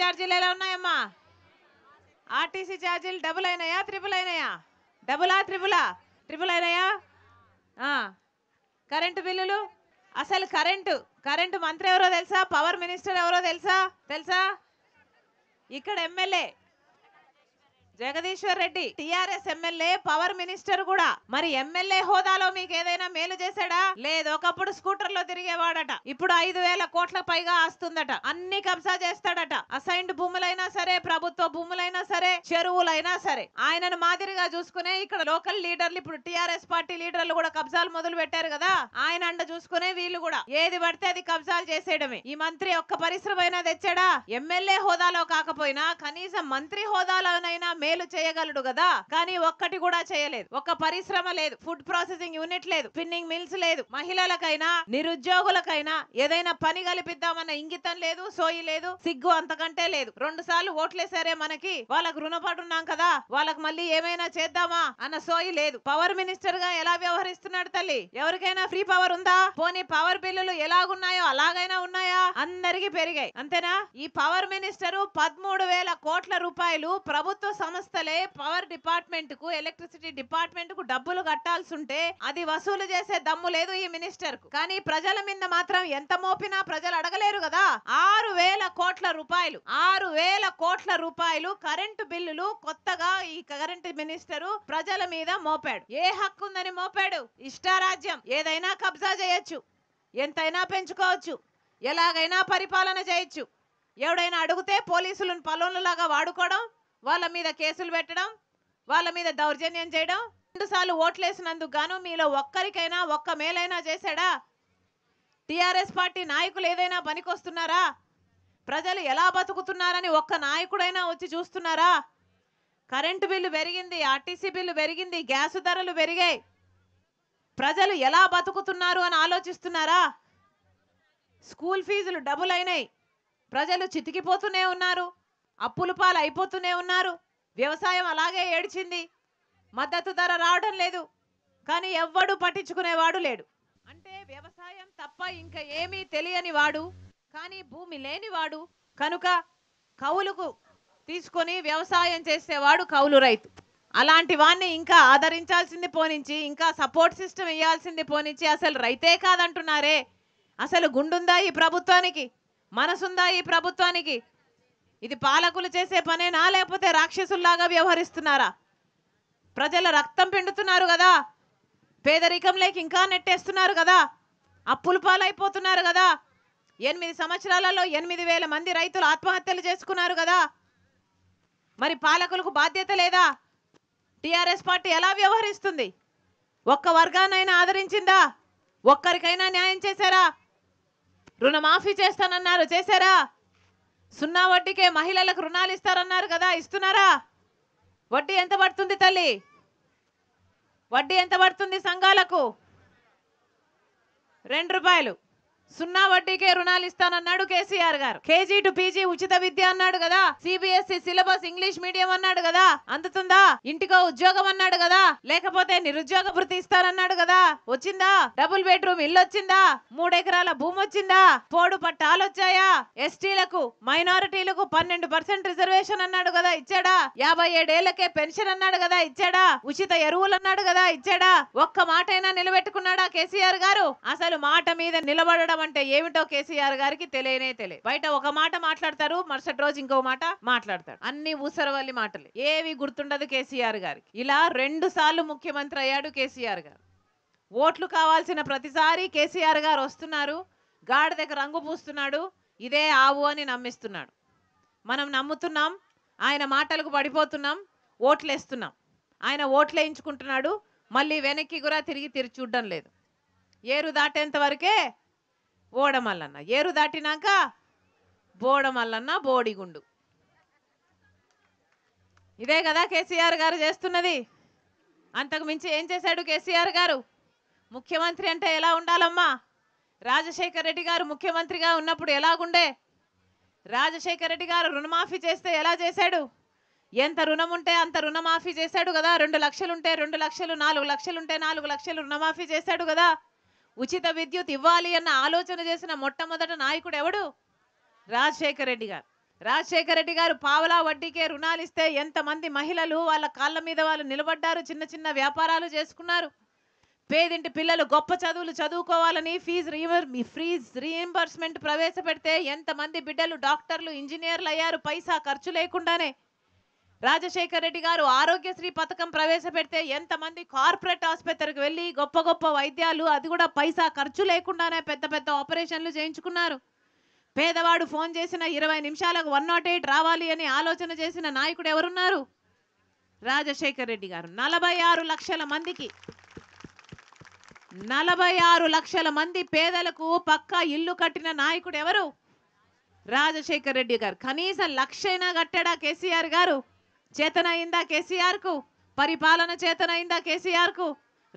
ఛార్జీలు ఎలా ఉన్నాయమ్మా ఆర్టీసీ ఛార్జీలు డబుల్ అయినాయా ట్రిపుల్ అయినాయా డబులా ట్రిపులా ట్రిపుల్ అయినాయా కరెంటు బిల్లులు అసలు కరెంటు కరెంటు మంత్రి ఎవరో తెలుసా పవర్ మినిస్టర్ ఎవరో తెలుసా తెలుసా ఇక్కడ MLA Jagadishwar Reddy TRS MLA power minister కూడా మరి ఎమ్మెల్యే హోదాలో మీకు ఏదైనా మేలు చేశాడా లేదు ఒకప్పుడు స్కూటర్ లో తిరిగేవాడట ఇప్పుడు ఐదు వేల కోట్ల పైగా ఆస్తుందట అన్ని కబ్జా చేస్తాడట అసైన్డ్ భూములైనా సరే ప్రభుత్వ భూములైనా సరే చెరువులైనా సరే ఆయనను మాదిరిగా చూసుకునే ఇక్కడ లోకల్ లీడర్లు ఇప్పుడు టిఆర్ఎస్ పార్టీ లీడర్లు కూడా కబ్జాలు మొదలు పెట్టారు కదా ఆయన అండ చూసుకునే వీళ్ళు కూడా ఏది పడితే అది కబ్జాలు చేసేయడమే ఈ మంత్రి ఒక్క పరిశ్రమ అయినా తెచ్చాడా ఎమ్మెల్యే హోదాలో కాకపోయినా కనీసం మంత్రి హోదాలోనైనా మేలు చేయగలడు కదా కానీ ఒక్కటి కూడా చేయలేదు ఒక్క పరిశ్రమ లేదు ఫుడ్ ప్రాసెసింగ్ యూనిట్ లేదు స్పిన్నింగ్ మిల్స్ లేదు మహిళలకైనా నిరుద్యోగులకైనా ఏదైనా పని కల్పిద్దామన్న ఇంగితం లేదు సోయి లేదు సిగ్గు అంతకంటే లేదు రెండు సార్లు ఓట్లేసారే మనకి వాళ్ళకు రుణపాటు ఉన్నాం కదా వాళ్ళకి మళ్ళీ ఏమైనా చేద్దామా అన్న సోయి లేదు పవర్ మినిస్టర్ గా ఎలా వ్యవహరిస్తున్నాడు తల్లి ఎవరికైనా ఫ్రీ పవర్ ఉందా పోనీ పవర్ బిల్లులు ఎలాగున్నాయో అలాగైనా ఉన్నాయా అందరికీ పెరిగాయి అంతేనా ఈ పవర్ మినిస్టర్ పదమూడు వేల కోట్ల రూపాయలు ప్రభుత్వ సంస్థ సంస్థలే పవర్ డిపార్ట్మెంట్ కు ఎలక్ట్రిసిటీ డిపార్ట్మెంట్ కు డబ్బులు కట్టాల్సి ఉంటే అది వసూలు చేసే దమ్ము లేదు ఈ మినిస్టర్ కు కానీ ప్రజల మీద మాత్రం ఎంత మోపినా ప్రజలు అడగలేరు కదా ఆరు వేల కోట్ల రూపాయలు ఆరు వేల కోట్ల రూపాయలు కరెంటు బిల్లులు కొత్తగా ఈ కరెంటు మినిస్టరు ప్రజల మీద మోపాడు ఏ హక్కు ఉందని మోపాడు ఇష్టారాజ్యం ఏదైనా కబ్జా చేయొచ్చు ఎంతైనా పెంచుకోవచ్చు ఎలాగైనా పరిపాలన చేయొచ్చు ఎవడైనా అడిగితే పోలీసులను పలోన్లలాగా వాడుకోవడం వాళ్ళ మీద కేసులు పెట్టడం వాళ్ళ మీద దౌర్జన్యం చేయడం రెండుసార్లు ఓట్లేసినందుకు గాను మీలో ఒక్కరికైనా ఒక్క మేలైనా చేశాడా టీఆర్ఎస్ పార్టీ నాయకులు ఏదైనా పనికొస్తున్నారా ప్రజలు ఎలా బతుకుతున్నారని ఒక్క నాయకుడైనా వచ్చి చూస్తున్నారా కరెంటు బిల్లు పెరిగింది ఆర్టీసీ బిల్లు పెరిగింది గ్యాస్ ధరలు పెరిగాయి ప్రజలు ఎలా బతుకుతున్నారు అని ఆలోచిస్తున్నారా స్కూల్ ఫీజులు డబుల్ అయినాయి ప్రజలు చితికిపోతూనే ఉన్నారు అప్పుల పాలు అయిపోతూనే ఉన్నారు వ్యవసాయం అలాగే ఏడ్చింది మద్దతు ధర రావడం లేదు కానీ ఎవ్వడు పట్టించుకునేవాడు లేడు అంటే వ్యవసాయం తప్ప ఇంకా ఏమీ తెలియని వాడు కానీ భూమి లేనివాడు కనుక కౌలుకు తీసుకొని వ్యవసాయం చేసేవాడు కౌలు రైతు అలాంటి వాడిని ఇంకా ఆదరించాల్సింది పోనించి ఇంకా సపోర్ట్ సిస్టమ్ ఇవ్వాల్సింది పోనించి అసలు రైతే కాదంటున్నారే అసలు గుండుందా ఈ ప్రభుత్వానికి మనసుందా ఈ ప్రభుత్వానికి ఇది పాలకులు చేసే పనేనా లేకపోతే రాక్షసుల్లాగా వ్యవహరిస్తున్నారా ప్రజల రక్తం పిండుతున్నారు కదా పేదరికం లేక ఇంకా నెట్టేస్తున్నారు కదా అప్పులు పాలైపోతున్నారు కదా ఎనిమిది సంవత్సరాలలో ఎనిమిది వేల మంది రైతులు ఆత్మహత్యలు చేసుకున్నారు కదా మరి పాలకులకు బాధ్యత లేదా టిఆర్ఎస్ పార్టీ ఎలా వ్యవహరిస్తుంది ఒక్క వర్గానైనా ఆదరించిందా ఒక్కరికైనా న్యాయం చేశారా రుణమాఫీ చేస్తానన్నారు చేశారా సున్నా వడ్డీకే మహిళలకు రుణాలు ఇస్తారన్నారు కదా ఇస్తున్నారా వడ్డీ ఎంత పడుతుంది తల్లి వడ్డీ ఎంత పడుతుంది సంఘాలకు రెండు రూపాయలు సున్నా వడ్డీకే రుణాలు ఇస్తానన్నాడు కేసీఆర్ గారు కేజీ టు పీజీ ఉచిత విద్య అన్నాడు కదా సిబిఎస్ఈ సిలబస్ ఇంగ్లీష్ మీడియం అన్నాడు కదా అందుతుందా ఇంటికో ఉద్యోగం అన్నాడు కదా లేకపోతే నిరుద్యోగ వృత్తి ఇస్తానన్నాడు కదా వచ్చిందా డబుల్ బెడ్రూమ్ ఇల్లు వచ్చిందా మూడెకరాల భూమి వచ్చిందా పోడు పట్టాలు వచ్చాయా ఎస్టీలకు మైనారిటీలకు పన్నెండు పర్సెంట్ రిజర్వేషన్ అన్నాడు కదా ఇచ్చాడా యాభై ఏడేళ్లకే పెన్షన్ అన్నాడు కదా ఇచ్చాడా ఉచిత ఎరువులు అన్నాడు కదా ఇచ్చాడా ఒక్క మాటైనా నిలబెట్టుకున్నాడా కేసీఆర్ గారు అసలు మాట మీద నిలబడడం అంటే ఏమిటో కేసీఆర్ గారికి తెలియనే తెలియదు బయట ఒక మాట మాట్లాడతారు మరుసటి రోజు ఇంకో మాట మాట్లాడతారు అన్ని ఊసరవల్లి మాటలు ఏవి గుర్తుండదు కేసీఆర్ గారికి ఇలా రెండు సార్లు ముఖ్యమంత్రి అయ్యాడు కేసీఆర్ గారు ఓట్లు కావాల్సిన ప్రతిసారి కేసీఆర్ గారు వస్తున్నారు దగ్గర రంగు పూస్తున్నాడు ఇదే ఆవు అని నమ్మిస్తున్నాడు మనం నమ్ముతున్నాం ఆయన మాటలకు పడిపోతున్నాం ఓట్లేస్తున్నాం ఆయన ఓట్లేయించుకుంటున్నాడు మళ్ళీ వెనక్కి కూడా తిరిగి తిరిగి చూడడం లేదు ఏరు దాటేంత వరకే బోడమల్లన్న ఏరు దాటినాక బోడమల్లన్న బోడిగుండు ఇదే కదా కేసీఆర్ గారు చేస్తున్నది అంతకు మించి ఏం చేశాడు కేసీఆర్ గారు ముఖ్యమంత్రి అంటే ఎలా ఉండాలమ్మా రాజశేఖర రెడ్డి గారు ముఖ్యమంత్రిగా ఉన్నప్పుడు ఎలాగుండే రాజశేఖర రెడ్డి గారు రుణమాఫీ చేస్తే ఎలా చేశాడు ఎంత రుణం ఉంటే అంత రుణమాఫీ చేశాడు కదా రెండు లక్షలుంటే రెండు లక్షలు నాలుగు లక్షలుంటే నాలుగు లక్షలు రుణమాఫీ చేశాడు కదా ఉచిత విద్యుత్ ఇవ్వాలి అన్న ఆలోచన చేసిన మొట్టమొదట నాయకుడు ఎవడు రాజశేఖర రెడ్డి గారు రాజశేఖర రెడ్డి గారు పావలా వడ్డీకే రుణాలు ఇస్తే ఎంతమంది మహిళలు వాళ్ళ కాళ్ళ మీద వాళ్ళు నిలబడ్డారు చిన్న చిన్న వ్యాపారాలు చేసుకున్నారు పేదింటి పిల్లలు గొప్ప చదువులు చదువుకోవాలని ఫీజు రీవర్ ఫీజ్ రీఎంబర్స్మెంట్ ప్రవేశపెడితే ఎంతమంది బిడ్డలు డాక్టర్లు ఇంజనీర్లు అయ్యారు పైసా ఖర్చు లేకుండానే రాజశేఖర్ రెడ్డి గారు ఆరోగ్యశ్రీ పథకం ప్రవేశపెడితే ఎంతమంది కార్పొరేట్ ఆసుపత్రికి వెళ్ళి గొప్ప గొప్ప వైద్యాలు అది కూడా పైసా ఖర్చు లేకుండానే పెద్ద పెద్ద ఆపరేషన్లు చేయించుకున్నారు పేదవాడు ఫోన్ చేసిన ఇరవై నిమిషాలకు వన్ నాట్ ఎయిట్ రావాలి అని ఆలోచన చేసిన నాయకుడు ఎవరున్నారు రాజశేఖర్ రెడ్డి గారు నలభై ఆరు లక్షల మందికి నలభై ఆరు లక్షల మంది పేదలకు పక్కా ఇల్లు కట్టిన నాయకుడు ఎవరు రాజశేఖర్ రెడ్డి గారు కనీసం లక్షైనా కట్టాడా కేసీఆర్ గారు చేతనైందా కు పరిపాలన చేతనైందా కు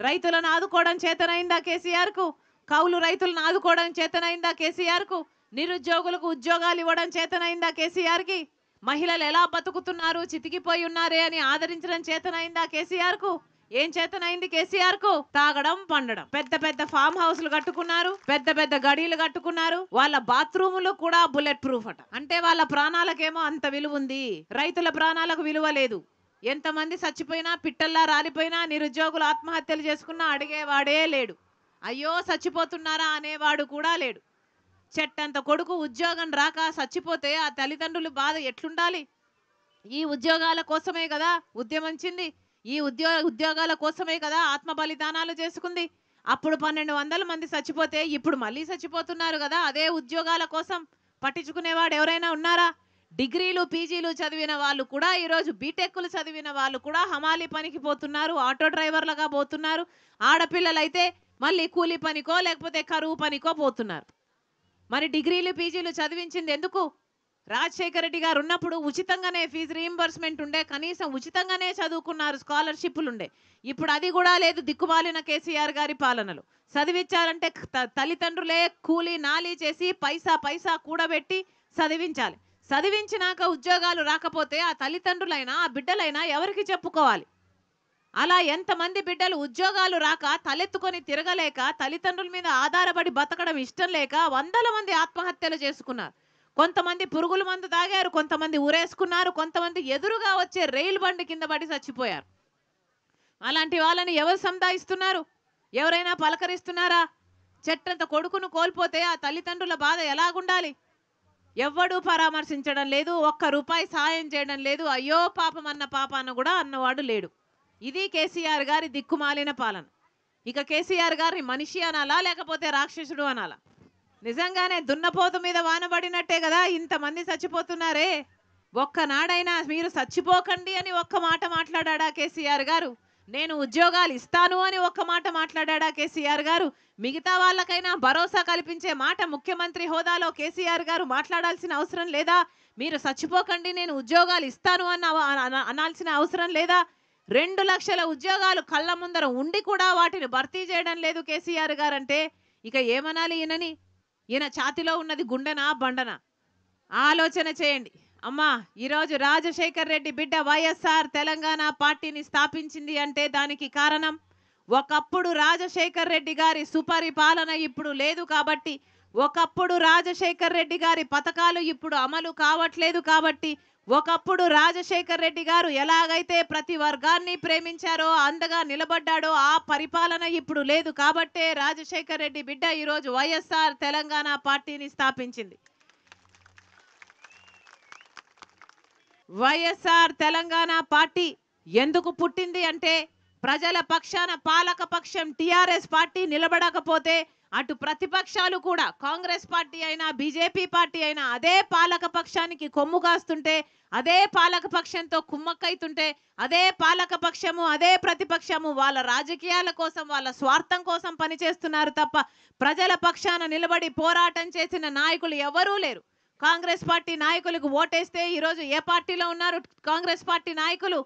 రైతులను ఆదుకోవడం చేతనైందా కు కౌలు రైతులను ఆదుకోవడం చేతనైందా కు నిరుద్యోగులకు ఉద్యోగాలు ఇవ్వడం చేతనైందా కి మహిళలు ఎలా బతుకుతున్నారు చితికిపోయి ఉన్నారే అని ఆదరించడం చేతనైందా కు ఏం చేతనైంది కేసీఆర్ కు తాగడం పండడం పెద్ద పెద్ద ఫామ్ లు కట్టుకున్నారు పెద్ద పెద్ద గడీలు కట్టుకున్నారు వాళ్ళ బాత్రూములు కూడా బుల్లెట్ ప్రూఫ్ అట అంటే వాళ్ళ ప్రాణాలకేమో అంత విలువ ఉంది రైతుల ప్రాణాలకు విలువ లేదు ఎంతమంది చచ్చిపోయినా పిట్టల్లా రాలిపోయినా నిరుద్యోగులు ఆత్మహత్యలు చేసుకున్నా అడిగేవాడే లేడు అయ్యో చచ్చిపోతున్నారా అనేవాడు కూడా లేడు చెట్టంత కొడుకు ఉద్యోగం రాక చచ్చిపోతే ఆ తల్లిదండ్రులు బాధ ఎట్లుండాలి ఈ ఉద్యోగాల కోసమే కదా ఉద్యమించింది ఈ ఉద్యోగ ఉద్యోగాల కోసమే కదా ఆత్మ బలిదానాలు చేసుకుంది అప్పుడు పన్నెండు వందల మంది చచ్చిపోతే ఇప్పుడు మళ్ళీ చచ్చిపోతున్నారు కదా అదే ఉద్యోగాల కోసం పట్టించుకునేవాడు ఎవరైనా ఉన్నారా డిగ్రీలు పీజీలు చదివిన వాళ్ళు కూడా ఈరోజు బీటెక్లు చదివిన వాళ్ళు కూడా హమాలి పనికి పోతున్నారు ఆటో డ్రైవర్లుగా పోతున్నారు ఆడపిల్లలైతే మళ్ళీ కూలి పనికో లేకపోతే కరువు పనికో పోతున్నారు మరి డిగ్రీలు పీజీలు చదివించింది ఎందుకు రాజశేఖర రెడ్డి గారు ఉన్నప్పుడు ఉచితంగానే ఫీజు రీఎంబర్స్మెంట్ ఉండే కనీసం ఉచితంగానే చదువుకున్నారు స్కాలర్షిప్లు ఉండే ఇప్పుడు అది కూడా లేదు దిక్కుమాలిన కేసీఆర్ గారి పాలనలు చదివించాలంటే తల్లిదండ్రులే కూలి నాలి చేసి పైసా పైసా కూడబెట్టి చదివించాలి చదివించినాక ఉద్యోగాలు రాకపోతే ఆ తల్లిదండ్రులైనా ఆ బిడ్డలైనా ఎవరికి చెప్పుకోవాలి అలా ఎంతమంది బిడ్డలు ఉద్యోగాలు రాక తలెత్తుకొని తిరగలేక తల్లిదండ్రుల మీద ఆధారపడి బతకడం ఇష్టం లేక వందల మంది ఆత్మహత్యలు చేసుకున్నారు కొంతమంది పురుగుల మందు తాగారు కొంతమంది ఉరేసుకున్నారు కొంతమంది ఎదురుగా వచ్చే రైలు బండి కింద పడి చచ్చిపోయారు అలాంటి వాళ్ళని ఎవరు సందాయిస్తున్నారు ఎవరైనా పలకరిస్తున్నారా చెట్టంత కొడుకును కోల్పోతే ఆ తల్లిదండ్రుల బాధ ఎలాగుండాలి ఎవ్వడూ పరామర్శించడం లేదు ఒక్క రూపాయి సాయం చేయడం లేదు అయ్యో పాపం అన్న పాప అన్న కూడా అన్నవాడు లేడు ఇది కేసీఆర్ గారి దిక్కుమాలిన పాలన ఇక కేసీఆర్ గారిని మనిషి అనాలా లేకపోతే రాక్షసుడు అనాలా నిజంగానే దున్నపోతు మీద వానబడినట్టే కదా ఇంతమంది చచ్చిపోతున్నారే ఒక్కనాడైనా మీరు చచ్చిపోకండి అని ఒక్క మాట మాట్లాడాడా కేసీఆర్ గారు నేను ఉద్యోగాలు ఇస్తాను అని ఒక్క మాట మాట్లాడాడా కేసీఆర్ గారు మిగతా వాళ్ళకైనా భరోసా కల్పించే మాట ముఖ్యమంత్రి హోదాలో కేసీఆర్ గారు మాట్లాడాల్సిన అవసరం లేదా మీరు చచ్చిపోకండి నేను ఉద్యోగాలు ఇస్తాను అన్న అనాల్సిన అవసరం లేదా రెండు లక్షల ఉద్యోగాలు కళ్ళ ముందర ఉండి కూడా వాటిని భర్తీ చేయడం లేదు కేసీఆర్ గారంటే ఇక ఏమనాలి ఈయనని ఈయన ఛాతిలో ఉన్నది గుండెనా బండనా ఆలోచన చేయండి అమ్మా ఈరోజు రాజశేఖర్ రెడ్డి బిడ్డ వైఎస్ఆర్ తెలంగాణ పార్టీని స్థాపించింది అంటే దానికి కారణం ఒకప్పుడు రాజశేఖర్ రెడ్డి గారి సుపరిపాలన ఇప్పుడు లేదు కాబట్టి ఒకప్పుడు రాజశేఖర్ రెడ్డి గారి పథకాలు ఇప్పుడు అమలు కావట్లేదు కాబట్టి ఒకప్పుడు రాజశేఖర్ రెడ్డి గారు ఎలాగైతే ప్రతి వర్గాన్ని ప్రేమించారో అందగా నిలబడ్డాడో ఆ పరిపాలన ఇప్పుడు లేదు కాబట్టే రాజశేఖర్ రెడ్డి బిడ్డ ఈరోజు వైఎస్ఆర్ తెలంగాణ పార్టీని స్థాపించింది వైఎస్ఆర్ తెలంగాణ పార్టీ ఎందుకు పుట్టింది అంటే ప్రజల పక్షాన పాలక పక్షం టీఆర్ఎస్ పార్టీ నిలబడకపోతే అటు ప్రతిపక్షాలు కూడా కాంగ్రెస్ పార్టీ అయినా బీజేపీ పార్టీ అయినా అదే పాలక పక్షానికి కొమ్ము కాస్తుంటే అదే పాలక పక్షంతో కుమ్మక్కైతుంటే అదే పాలక పక్షము అదే ప్రతిపక్షము వాళ్ళ రాజకీయాల కోసం వాళ్ళ స్వార్థం కోసం పనిచేస్తున్నారు తప్ప ప్రజల పక్షాన నిలబడి పోరాటం చేసిన నాయకులు ఎవరూ లేరు కాంగ్రెస్ పార్టీ నాయకులకు ఓటేస్తే ఈరోజు ఏ పార్టీలో ఉన్నారు కాంగ్రెస్ పార్టీ నాయకులు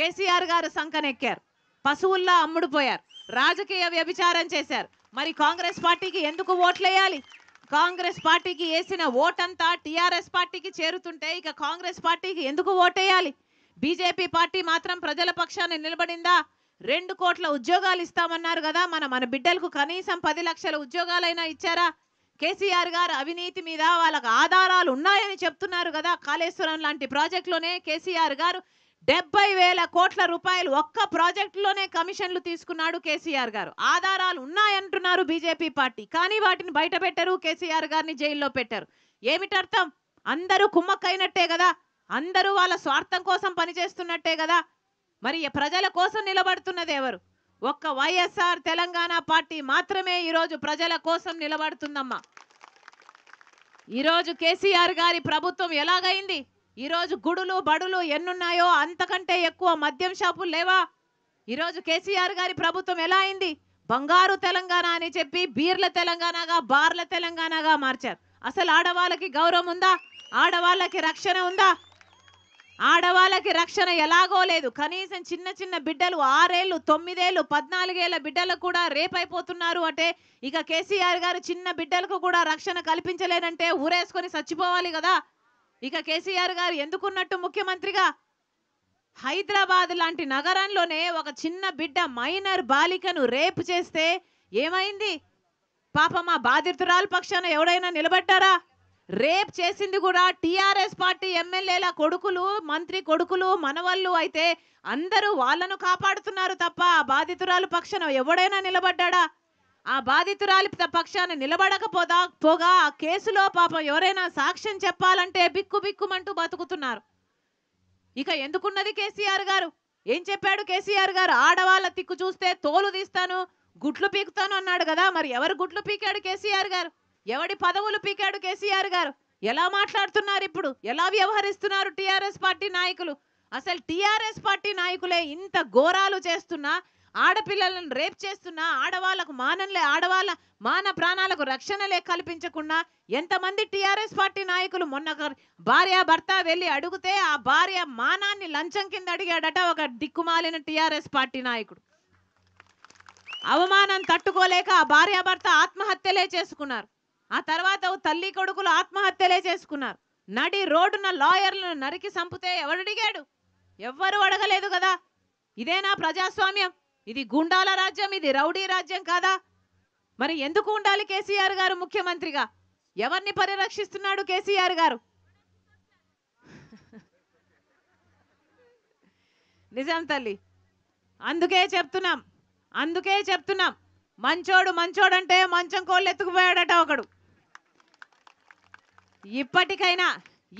కేసీఆర్ గారు సంకనెక్కారు పశువుల్లా అమ్ముడుపోయారు రాజకీయ వ్యభిచారం చేశారు మరి కాంగ్రెస్ పార్టీకి ఎందుకు ఓట్లేయాలి కాంగ్రెస్ పార్టీకి వేసిన ఓటంతా టీఆర్ఎస్ పార్టీకి చేరుతుంటే ఇక కాంగ్రెస్ పార్టీకి ఎందుకు ఓటేయాలి బీజేపీ పార్టీ మాత్రం ప్రజల పక్షాన్ని నిలబడిందా రెండు కోట్ల ఉద్యోగాలు ఇస్తామన్నారు కదా మన మన బిడ్డలకు కనీసం పది లక్షల ఉద్యోగాలైనా ఇచ్చారా కేసీఆర్ గారు అవినీతి మీద వాళ్ళకు ఆధారాలు ఉన్నాయని చెప్తున్నారు కదా కాళేశ్వరం లాంటి ప్రాజెక్టులోనే కేసీఆర్ గారు డెబ్బై వేల కోట్ల రూపాయలు ఒక్క ప్రాజెక్టులోనే కమిషన్లు తీసుకున్నాడు కేసీఆర్ గారు ఆధారాలు ఉన్నాయంటున్నారు బీజేపీ పార్టీ కానీ వాటిని బయట పెట్టరు కేసీఆర్ గారిని జైల్లో పెట్టారు ఏమిటర్థం అందరూ కుమ్మక్కైనట్టే కదా అందరూ వాళ్ళ స్వార్థం కోసం పనిచేస్తున్నట్టే కదా మరి ప్రజల కోసం నిలబడుతున్నది ఎవరు ఒక్క వైఎస్ఆర్ తెలంగాణ పార్టీ మాత్రమే ఈరోజు ప్రజల కోసం నిలబడుతుందమ్మా ఈరోజు కేసీఆర్ గారి ప్రభుత్వం ఎలాగైంది ఈరోజు గుడులు బడులు ఎన్నున్నాయో అంతకంటే ఎక్కువ మద్యం షాపులు లేవా ఈరోజు కేసీఆర్ గారి ప్రభుత్వం ఎలా అయింది బంగారు తెలంగాణ అని చెప్పి బీర్ల తెలంగాణగా బార్ల తెలంగాణగా మార్చారు అసలు ఆడవాళ్ళకి గౌరవం ఉందా ఆడవాళ్ళకి రక్షణ ఉందా ఆడవాళ్ళకి రక్షణ ఎలాగో లేదు కనీసం చిన్న చిన్న బిడ్డలు ఆరేళ్ళు తొమ్మిదేళ్ళు పద్నాలుగేళ్ల బిడ్డలకు కూడా రేపైపోతున్నారు అంటే ఇక కేసీఆర్ గారు చిన్న బిడ్డలకు కూడా రక్షణ కల్పించలేదంటే ఊరేసుకొని చచ్చిపోవాలి కదా ఇక కేసీఆర్ గారు ఎందుకున్నట్టు ముఖ్యమంత్రిగా హైదరాబాద్ లాంటి నగరంలోనే ఒక చిన్న బిడ్డ మైనర్ బాలికను రేపు చేస్తే ఏమైంది పాప మా బాధితురాలు పక్షాన ఎవడైనా నిలబడ్డారా రేప్ చేసింది కూడా టీఆర్ఎస్ పార్టీ ఎమ్మెల్యేల కొడుకులు మంత్రి కొడుకులు మనవళ్ళు అయితే అందరూ వాళ్ళను కాపాడుతున్నారు తప్ప బాధితురాలు పక్షాన ఎవడైనా నిలబడ్డాడా ఆ బాధితురాలి పక్షాన నిలబడకపోదా పోగా ఆ కేసులో పాపం ఎవరైనా సాక్ష్యం చెప్పాలంటే బిక్కు బిక్కుమంటూ బతుకుతున్నారు ఇక ఎందుకున్నది కేసీఆర్ గారు ఏం చెప్పాడు కేసీఆర్ గారు ఆడవాళ్ళ తిక్కు చూస్తే తోలు తీస్తాను గుట్లు పీకుతాను అన్నాడు కదా మరి ఎవరు గుట్లు పీకాడు కేసీఆర్ గారు ఎవడి పదవులు పీకాడు కేసీఆర్ గారు ఎలా మాట్లాడుతున్నారు ఇప్పుడు ఎలా వ్యవహరిస్తున్నారు టీఆర్ఎస్ పార్టీ నాయకులు అసలు టీఆర్ఎస్ పార్టీ నాయకులే ఇంత ఘోరాలు చేస్తున్నా ఆడపిల్లలను రేప్ చేస్తున్నా ఆడవాళ్లకు మానలే ఆడవాళ్ళ మాన ప్రాణాలకు రక్షణలే కల్పించకుండా ఎంతమంది టీఆర్ఎస్ పార్టీ నాయకులు మొన్న భార్య భర్త వెళ్ళి అడిగితే ఆ భార్య మానాన్ని లంచం కింద అడిగాడట ఒక దిక్కుమాలిన టీఆర్ఎస్ పార్టీ నాయకుడు అవమానం తట్టుకోలేక ఆ భార్య భర్త ఆత్మహత్యలే చేసుకున్నారు ఆ తర్వాత తల్లి కొడుకులు ఆత్మహత్యలే చేసుకున్నారు నడి రోడ్డున లాయర్లను నరికి చంపితే ఎవడడిగాడు ఎవ్వరూ అడగలేదు కదా ఇదేనా ప్రజాస్వామ్యం ఇది గుండాల రాజ్యం ఇది రౌడీ రాజ్యం కాదా మరి ఎందుకు ఉండాలి కేసీఆర్ గారు ముఖ్యమంత్రిగా ఎవరిని పరిరక్షిస్తున్నాడు కేసీఆర్ గారు నిజం తల్లి అందుకే చెప్తున్నాం అందుకే చెప్తున్నాం మంచోడు మంచోడంటే మంచం కోళ్ళు ఎత్తుకుపోయాడట ఒకడు ఇప్పటికైనా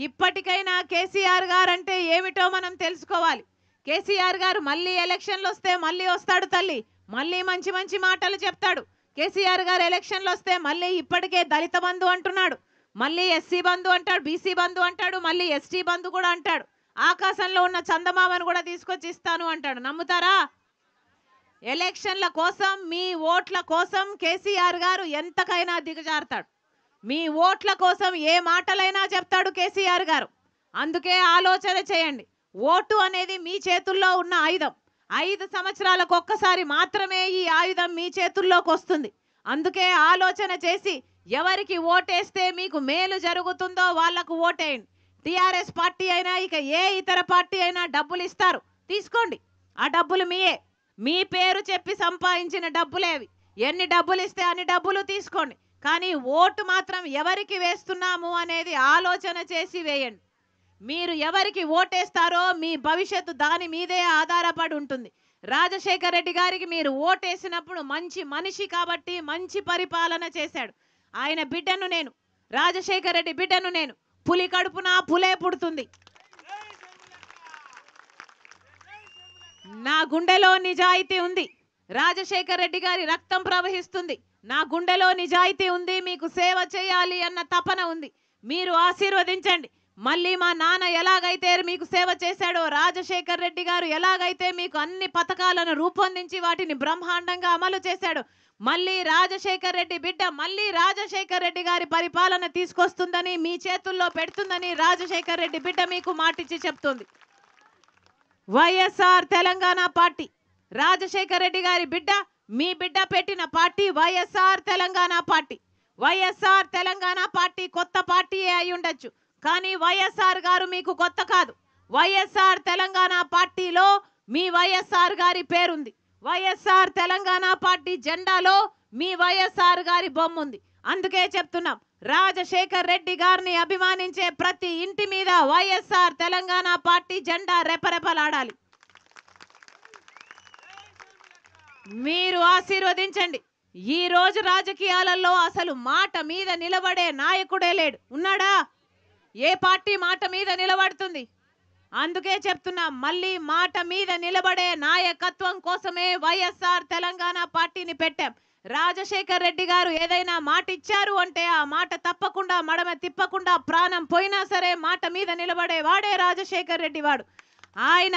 ఇప్పటికైనా కేసీఆర్ అంటే ఏమిటో మనం తెలుసుకోవాలి కేసీఆర్ గారు మళ్ళీ ఎలక్షన్లు వస్తే మళ్ళీ వస్తాడు తల్లి మళ్ళీ మంచి మంచి మాటలు చెప్తాడు కేసీఆర్ గారు ఎలక్షన్లు వస్తే మళ్ళీ ఇప్పటికే దళిత బంధు అంటున్నాడు మళ్ళీ ఎస్సీ బంధు అంటాడు బీసీ బంధు అంటాడు మళ్ళీ ఎస్టీ బంధు కూడా అంటాడు ఆకాశంలో ఉన్న చందమామను కూడా తీసుకొచ్చి ఇస్తాను అంటాడు నమ్ముతారా ఎలక్షన్ల కోసం మీ ఓట్ల కోసం కేసీఆర్ గారు ఎంతకైనా దిగజారుతాడు మీ ఓట్ల కోసం ఏ మాటలైనా చెప్తాడు కేసీఆర్ గారు అందుకే ఆలోచన చేయండి ఓటు అనేది మీ చేతుల్లో ఉన్న ఆయుధం ఐదు సంవత్సరాలకు ఒక్కసారి మాత్రమే ఈ ఆయుధం మీ చేతుల్లోకి వస్తుంది అందుకే ఆలోచన చేసి ఎవరికి ఓటేస్తే మీకు మేలు జరుగుతుందో వాళ్లకు ఓటేయండి టీఆర్ఎస్ పార్టీ అయినా ఇక ఏ ఇతర పార్టీ అయినా డబ్బులు ఇస్తారు తీసుకోండి ఆ డబ్బులు మీయే మీ పేరు చెప్పి సంపాదించిన డబ్బులేవి ఎన్ని డబ్బులు ఇస్తే అన్ని డబ్బులు తీసుకోండి కానీ ఓటు మాత్రం ఎవరికి వేస్తున్నాము అనేది ఆలోచన చేసి వేయండి మీరు ఎవరికి ఓటేస్తారో మీ భవిష్యత్తు దాని మీదే ఆధారపడి ఉంటుంది రాజశేఖర్ రెడ్డి గారికి మీరు ఓటేసినప్పుడు మంచి మనిషి కాబట్టి మంచి పరిపాలన చేశాడు ఆయన బిడ్డను నేను రాజశేఖర్ రెడ్డి బిడ్డను నేను పులి కడుపున పులే పుడుతుంది నా గుండెలో నిజాయితీ ఉంది రాజశేఖర్ రెడ్డి గారి రక్తం ప్రవహిస్తుంది నా గుండెలో నిజాయితీ ఉంది మీకు సేవ చేయాలి అన్న తపన ఉంది మీరు ఆశీర్వదించండి మళ్ళీ మా నాన్న ఎలాగైతే మీకు సేవ చేశాడో రాజశేఖర్ రెడ్డి గారు ఎలాగైతే మీకు అన్ని పథకాలను రూపొందించి వాటిని బ్రహ్మాండంగా అమలు చేశాడు మళ్ళీ రాజశేఖర్ రెడ్డి బిడ్డ మళ్ళీ రాజశేఖర్ రెడ్డి గారి పరిపాలన తీసుకొస్తుందని మీ చేతుల్లో పెడుతుందని రాజశేఖర్ రెడ్డి బిడ్డ మీకు మాటిచ్చి చెప్తుంది వైఎస్ఆర్ తెలంగాణ పార్టీ రాజశేఖర్ రెడ్డి గారి బిడ్డ మీ బిడ్డ పెట్టిన పార్టీ YSR Telangana party YSR Telangana party కొత్త పార్టీ అయి ఉండొచ్చు కానీ వైఎస్ఆర్ గారు మీకు కొత్త కాదు వైఎస్ఆర్ తెలంగాణ పార్టీలో మీ వైఎస్ఆర్ గారి పేరుంది వైఎస్ఆర్ తెలంగాణ పార్టీ జెండాలో మీ వైఎస్ఆర్ గారి బొమ్మ ఉంది అందుకే చెప్తున్నాం రాజశేఖర్ రెడ్డి గారిని అభిమానించే ప్రతి ఇంటి మీద వైఎస్ఆర్ తెలంగాణ పార్టీ జెండా రెపరెపలాడాలి మీరు ఆశీర్వదించండి ఈ రోజు రాజకీయాలలో అసలు మాట మీద నిలబడే నాయకుడే లేడు ఉన్నాడా ఏ పార్టీ మాట మీద నిలబడుతుంది అందుకే చెప్తున్నా మళ్ళీ మాట మీద నిలబడే నాయకత్వం కోసమే వైఎస్ఆర్ తెలంగాణ పార్టీని పెట్టాం రాజశేఖర్ రెడ్డి గారు ఏదైనా మాట ఇచ్చారు అంటే ఆ మాట తప్పకుండా మడమ తిప్పకుండా ప్రాణం పోయినా సరే మాట మీద నిలబడే వాడే రాజశేఖర్ రెడ్డి వాడు ఆయన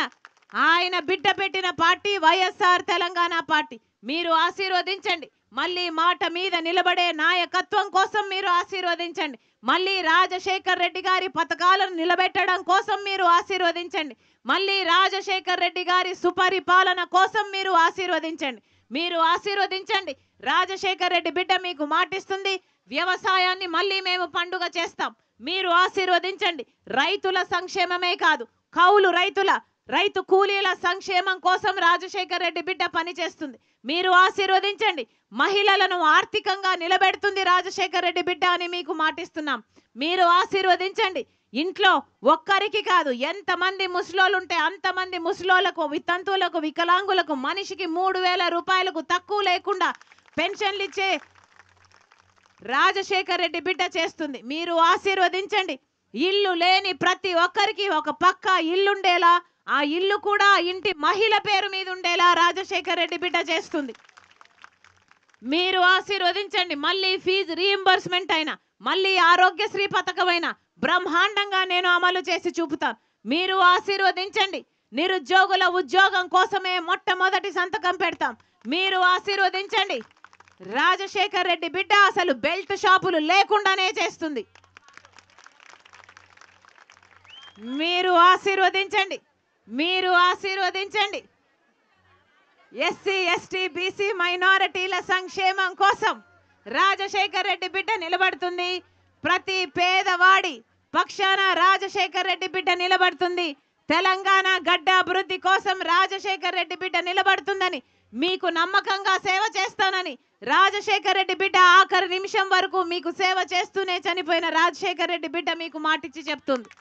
ఆయన బిడ్డ పెట్టిన పార్టీ వైఎస్ఆర్ తెలంగాణ పార్టీ మీరు ఆశీర్వదించండి మళ్ళీ మాట మీద నిలబడే నాయకత్వం కోసం మీరు ఆశీర్వదించండి మళ్ళీ రాజశేఖర్ రెడ్డి గారి పథకాలను నిలబెట్టడం కోసం మీరు ఆశీర్వదించండి మళ్ళీ రాజశేఖర్ రెడ్డి గారి సుపరిపాలన కోసం మీరు ఆశీర్వదించండి మీరు ఆశీర్వదించండి రాజశేఖర్ రెడ్డి బిడ్డ మీకు మాటిస్తుంది వ్యవసాయాన్ని మళ్ళీ మేము పండుగ చేస్తాం మీరు ఆశీర్వదించండి రైతుల సంక్షేమమే కాదు కౌలు రైతుల రైతు కూలీల సంక్షేమం కోసం రాజశేఖర్ రెడ్డి బిడ్డ పనిచేస్తుంది మీరు ఆశీర్వదించండి మహిళలను ఆర్థికంగా నిలబెడుతుంది రాజశేఖర్ రెడ్డి బిడ్డ అని మీకు మాటిస్తున్నాం మీరు ఆశీర్వదించండి ఇంట్లో ఒక్కరికి కాదు ఎంతమంది ముసలోళ్ళు ఉంటే అంతమంది ముసలోళ్లకు వితంతువులకు వికలాంగులకు మనిషికి మూడు వేల రూపాయలకు తక్కువ లేకుండా పెన్షన్లు ఇచ్చే రాజశేఖర్ రెడ్డి బిడ్డ చేస్తుంది మీరు ఆశీర్వదించండి ఇల్లు లేని ప్రతి ఒక్కరికి ఒక పక్క ఇల్లుండేలా ఆ ఇల్లు కూడా ఇంటి మహిళ పేరు మీద ఉండేలా రాజశేఖర రెడ్డి బిడ్డ చేస్తుంది మీరు ఆశీర్వదించండి మళ్ళీ ఫీజు రీఎంబర్స్మెంట్ అయినా మళ్ళీ ఆరోగ్యశ్రీ పథకమైనా బ్రహ్మాండంగా నేను అమలు చేసి చూపుతాను మీరు ఆశీర్వదించండి నిరుద్యోగుల ఉద్యోగం కోసమే మొట్టమొదటి సంతకం పెడతాం మీరు ఆశీర్వదించండి రాజశేఖర్ రెడ్డి బిడ్డ అసలు బెల్ట్ షాపులు లేకుండానే చేస్తుంది మీరు ఆశీర్వదించండి మీరు ఆశీర్వదించండి ఎస్సీ ఎస్టీ బీసీ మైనారిటీల సంక్షేమం కోసం రాజశేఖర్ రెడ్డి బిడ్డ నిలబడుతుంది ప్రతి పేదవాడి పక్షాన రాజశేఖర్ రెడ్డి బిడ్డ నిలబడుతుంది తెలంగాణ గడ్డ అభివృద్ధి కోసం రాజశేఖర్ రెడ్డి బిడ్డ నిలబడుతుందని మీకు నమ్మకంగా సేవ చేస్తానని రాజశేఖర్ రెడ్డి బిడ్డ ఆఖరి నిమిషం వరకు మీకు సేవ చేస్తూనే చనిపోయిన రాజశేఖర్ రెడ్డి బిడ్డ మీకు మాటిచ్చి చెప్తుంది